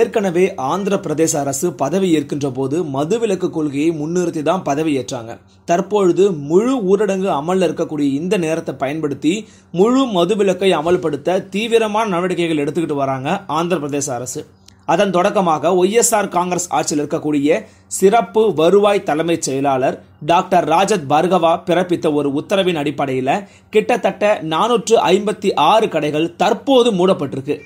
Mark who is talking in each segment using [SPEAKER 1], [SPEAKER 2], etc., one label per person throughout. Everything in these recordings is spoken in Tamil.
[SPEAKER 1] ஏற்கனவே ஆந்திர பிரதேச அரசு பதவி ஏற்கின்ற போது மதுவிலக்கு கொள்கையை முன்னிறுத்தி தான் பதவியேற்றாங்க தற்பொழுது முழு ஊரடங்கு அமலில் இருக்கக்கூடிய இந்த நேரத்தை பயன்படுத்தி முழு மதுவிலக்கை அமல்படுத்த தீவிரமான நடவடிக்கைகள் எடுத்துக்கிட்டு வராங்க ஆந்திர பிரதேச அரசு அதன் தொடக்கமாக ஒய்எஸ்ஆர் காங்கிரஸ் ஆட்சியில் இருக்கக்கூடிய சிறப்பு வருவாய் தலைமைச் செயலாளர் டாக்டர் ராஜத் பார்கவா பிறப்பித்த ஒரு உத்தரவின் அடிப்படையில் கிட்டத்தட்ட நானூற்று ஐம்பத்தி ஆறு கடைகள் தற்போது மூடப்பட்டிருக்கு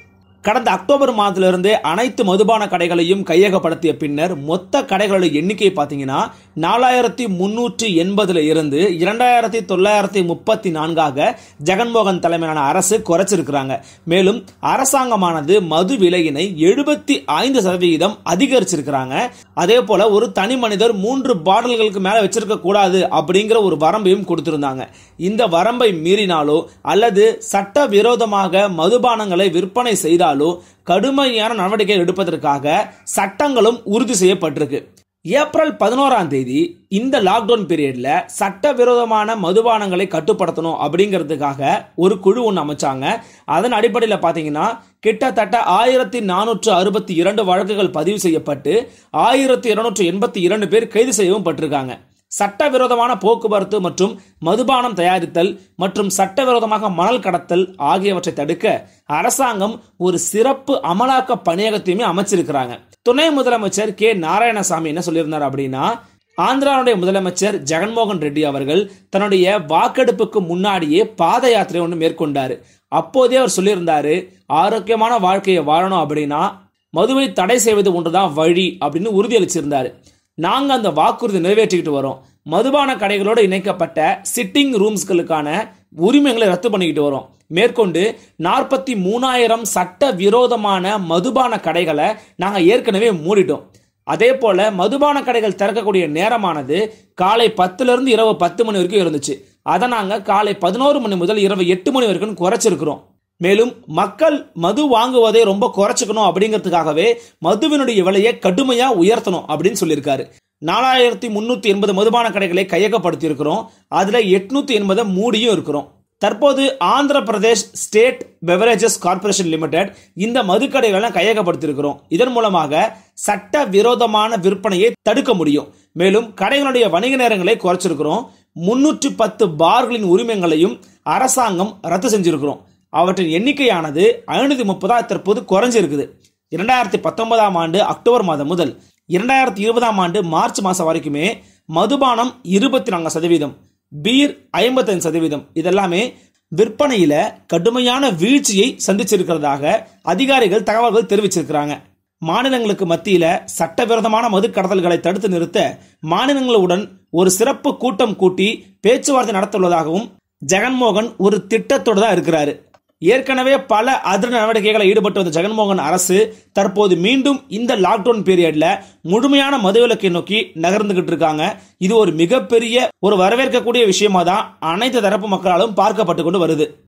[SPEAKER 1] கடந்த அக்டோபர் மாதத்திலிருந்து அனைத்து மதுபான கடைகளையும் கையகப்படுத்திய பின்னர் மொத்த கடைகளோட எண்ணிக்கை பார்த்தீங்கன்னா நாலாயிரத்தி முன்னூற்றி எண்பதுல இருந்து இரண்டாயிரத்தி தொள்ளாயிரத்தி முப்பத்தி நான்காக ஜெகன்மோகன் தலைமையிலான அரசு குறைச்சிருக்கிறாங்க மேலும் அரசாங்கமானது மது விலையினை எழுபத்தி ஐந்து சதவிகிதம் அதிகரிச்சிருக்கிறாங்க அதே போல ஒரு தனி மனிதர் மூன்று பாடல்களுக்கு மேலே வச்சிருக்க கூடாது அப்படிங்கிற ஒரு வரம்பையும் கொடுத்திருந்தாங்க இந்த வரம்பை மீறினாலோ அல்லது சட்ட விரோதமாக மதுபானங்களை விற்பனை செய்தாலும் இருந்தாலும் கடுமையான நடவடிக்கைகள் எடுப்பதற்காக சட்டங்களும் உறுதி செய்யப்பட்டிருக்கு ஏப்ரல் பதினோராம் தேதி இந்த லாக்டவுன் பீரியட்ல சட்டவிரோதமான மதுபானங்களை கட்டுப்படுத்தணும் அப்படிங்கிறதுக்காக ஒரு குழு ஒன்று அமைச்சாங்க அதன் அடிப்படையில் பார்த்தீங்கன்னா கிட்டத்தட்ட ஆயிரத்தி நானூற்று அறுபத்தி இரண்டு வழக்குகள் பதிவு செய்யப்பட்டு ஆயிரத்தி இருநூற்று எண்பத்தி இரண்டு பேர் கைது செய்யவும் பட்டிருக்காங்க சட்டவிரோதமான போக்குவரத்து மற்றும் மதுபானம் தயாரித்தல் மற்றும் சட்டவிரோதமாக மணல் கடத்தல் ஆகியவற்றை தடுக்க அரசாங்கம் ஒரு சிறப்பு அமலாக்க பணியகத்தையுமே அமைச்சிருக்கிறாங்க துணை முதலமைச்சர் கே நாராயணசாமி என்ன சொல்லியிருந்தார் அப்படின்னா ஆந்திராவுடைய முதலமைச்சர் ஜெகன்மோகன் ரெட்டி அவர்கள் தன்னுடைய வாக்கெடுப்புக்கு முன்னாடியே பாத யாத்திரை ஒன்று மேற்கொண்டார் அப்போதே அவர் சொல்லியிருந்தாரு ஆரோக்கியமான வாழ்க்கையை வாழணும் அப்படின்னா மதுவை தடை செய்வது ஒன்றுதான் வழி அப்படின்னு உறுதியளிச்சிருந்தாரு நாங்கள் அந்த வாக்குறுதி நிறைவேற்றிக்கிட்டு வரோம் மதுபான கடைகளோடு இணைக்கப்பட்ட சிட்டிங் ரூம்ஸ்களுக்கான உரிமைகளை ரத்து பண்ணிக்கிட்டு வரோம் மேற்கொண்டு நாற்பத்தி மூணாயிரம் சட்ட விரோதமான மதுபான கடைகளை நாங்கள் ஏற்கனவே மூடிட்டோம் அதே போல் மதுபான கடைகள் திறக்கக்கூடிய நேரமானது காலை பத்துலேருந்து இரவு பத்து மணி வரைக்கும் இருந்துச்சு அதை நாங்கள் காலை பதினோரு மணி முதல் இரவு எட்டு மணி வரைக்கும் குறைச்சிருக்கிறோம் மேலும் மக்கள் மது வாங்குவதை ரொம்ப குறைச்சிக்கணும் அப்படிங்கிறதுக்காகவே மதுவினுடைய விலையை கடுமையாக உயர்த்தணும் அப்படின்னு சொல்லியிருக்காரு நாலாயிரத்தி முந்நூற்றி எண்பது மதுபான கடைகளை கையகப்படுத்தியிருக்கிறோம் அதில் எட்நூற்றி எண்பது மூடியும் இருக்கிறோம் தற்போது Andhra Pradesh state beverages corporation limited இந்த மதுக்கடைகளை கையகப்படுத்தியிருக்கிறோம் இதன் மூலமாக சட்ட விரோதமான விற்பனையை தடுக்க முடியும் மேலும் கடைகளுடைய வணிக நேரங்களை குறைச்சிருக்கிறோம் முன்னூற்றி பத்து பார்களின் உரிமங்களையும் அரசாங்கம் ரத்து செஞ்சிருக்கிறோம் அவற்றின் எண்ணிக்கையானது ஐநூத்தி முப்பதாக தற்போது குறைஞ்சிருக்குது இரண்டாயிரத்தி பத்தொன்பதாம் ஆண்டு அக்டோபர் மாதம் முதல் இரண்டாயிரத்தி இருபதாம் ஆண்டு மார்ச் மாதம் வரைக்குமே மதுபானம் இருபத்தி நான்கு சதவீதம் பீர் ஐம்பத்தைந்து சதவீதம் இதெல்லாமே விற்பனையில் கடுமையான வீழ்ச்சியை சந்திச்சிருக்கிறதாக அதிகாரிகள் தகவல்கள் தெரிவிச்சிருக்கிறாங்க மாநிலங்களுக்கு மத்தியில் சட்டவிரோதமான மது கடத்தல்களை தடுத்து நிறுத்த மாநிலங்களுடன் ஒரு சிறப்பு கூட்டம் கூட்டி பேச்சுவார்த்தை நடத்துள்ளதாகவும் ஜெகன்மோகன் ஒரு திட்டத்தோடு தான் இருக்கிறாரு ஏற்கனவே பல அதிர நடவடிக்கைகளை ஈடுபட்டு வந்த ஜெகன்மோகன் அரசு தற்போது மீண்டும் இந்த லாக்டவுன் பீரியட்ல முழுமையான மதுவிலக்கை நோக்கி நகர்ந்துகிட்டு இருக்காங்க இது ஒரு மிகப்பெரிய ஒரு வரவேற்கக்கூடிய விஷயமா தான் அனைத்து தரப்பு மக்களாலும் பார்க்கப்பட்டு கொண்டு வருது